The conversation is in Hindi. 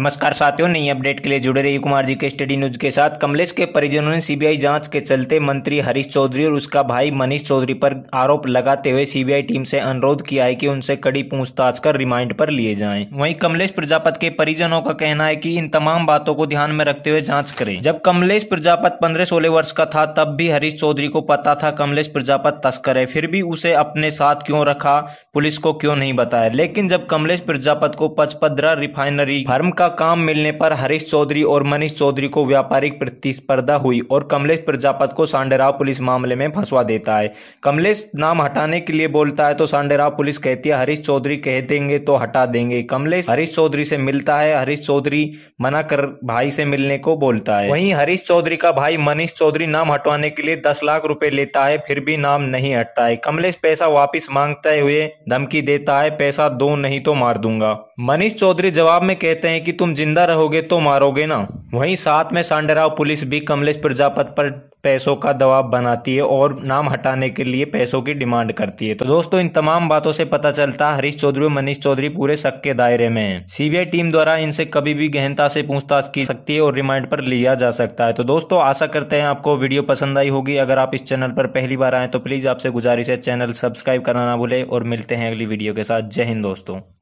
नमस्कार साथियों नई अपडेट के लिए जुड़े रही कुमार जी के स्टडी न्यूज के साथ कमलेश के परिजनों ने सीबीआई जांच के चलते मंत्री हरीश चौधरी और उसका भाई मनीष चौधरी पर आरोप लगाते हुए सीबीआई टीम से अनुरोध किया है कि उनसे कड़ी पूछताछ कर रिमांड पर लिए जाएं वहीं कमलेश प्रजापत के परिजनों का कहना है की इन तमाम बातों को ध्यान में रखते हुए जाँच करे जब कमलेश प्रजापत पंद्रह सोलह वर्ष का था तब भी हरीश चौधरी को पता था कमलेश प्रजापत तस्कर है फिर भी उसे अपने साथ क्यों रखा पुलिस को क्यों नहीं बताया लेकिन जब कमलेश प्रजापत को पचपद्रा रिफाइनरी फर्म का काम मिलने पर हरीश चौधरी और मनीष चौधरी को व्यापारिक प्रतिस्पर्धा हुई और कमलेश प्रजापत को सांडेराव पुलिस मामले में फंसवा देता है कमलेश नाम हटाने के लिए बोलता है तो सांडेराव पुलिस कहती है हरीश चौधरी कह देंगे तो हटा देंगे कमलेश हरीश चौधरी से मिलता है हरीश चौधरी मना कर भाई से मिलने को बोलता है वही हरीश चौधरी का भाई मनीष चौधरी नाम हटवाने के लिए दस लाख रूपए लेता है फिर भी नाम नहीं हटता है कमलेश पैसा वापिस मांगते हुए धमकी देता है पैसा दो नहीं तो मार दूंगा मनीष चौधरी जवाब में कहते हैं कि तुम जिंदा रहोगे तो मारोगे ना वहीं साथ में सांडराव पुलिस भी कमलेश प्रजापत पर पैसों का दबाव बनाती है और नाम हटाने के लिए पैसों की डिमांड करती है तो दोस्तों इन तमाम बातों से पता चलता है हरीश चौधरी और मनीष चौधरी पूरे शक के दायरे में हैं सीबीआई टीम द्वारा इनसे कभी भी गहनता से पूछताछ की सकती है और रिमांड पर लिया जा सकता है तो दोस्तों आशा करते हैं आपको वीडियो पसंद आई होगी अगर आप इस चैनल पर पहली बार आए तो प्लीज आपसे गुजारिश है चैनल सब्सक्राइब करना ना भूले और मिलते हैं अगली वीडियो के साथ जय हिंद दोस्तों